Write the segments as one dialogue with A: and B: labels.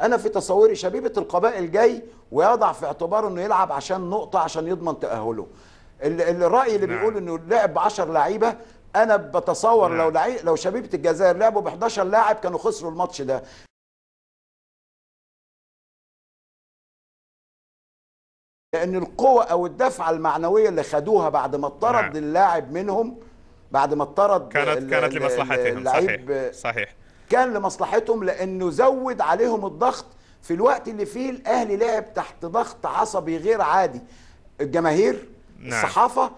A: انا في تصوري شبيبه القبائل جاي ويضع في اعتباره انه يلعب عشان نقطه عشان يضمن تاهله الراي اللي نعم. بيقول انه لعب ب 10 لعيبه انا بتصور
B: نعم. لو لو شبيبه الجزائر لعبوا ب 11 لاعب كانوا خسروا الماتش ده لان القوه او
A: الدفعه المعنويه اللي خدوها بعد ما اطرد نعم. اللاعب منهم بعد ما اطرد كانت كانت لمصلحتهم صحيح صحيح كان لمصلحتهم لانه زود عليهم الضغط في الوقت اللي فيه الاهلي لعب تحت ضغط عصبي غير عادي الجماهير نعم. الصحافه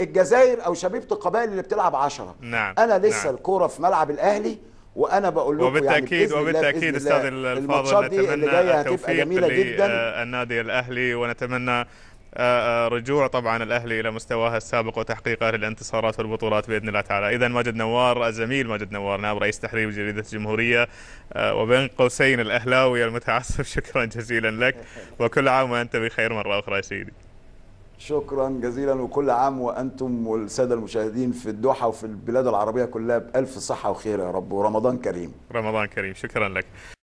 A: الجزائر او شبيبه القبائل اللي بتلعب عشرة
C: نعم. انا لسه نعم.
A: الكوره في ملعب الاهلي وانا بقول لكم وبالتاكيد يعني وبالتاكيد استاذ الفاضل نتمنى التوفيق جميله جدا
C: النادي الاهلي ونتمنى آه، آه، رجوع طبعا الاهلي الى مستواه السابق وتحقيق الانتصارات والبطولات باذن الله تعالى، اذا ماجد نوار الزميل ماجد نوار نائب رئيس تحرير جريده الجمهوريه آه، وبين قوسين الاهلاوي المتعصب شكرا جزيلا لك وكل عام وانت بخير مره اخرى يا سيدي.
A: شكرا جزيلا وكل عام وانتم والساده المشاهدين في الدوحه وفي البلاد العربيه
B: كلها بالف صحه وخير يا رب ورمضان كريم. رمضان كريم شكرا لك.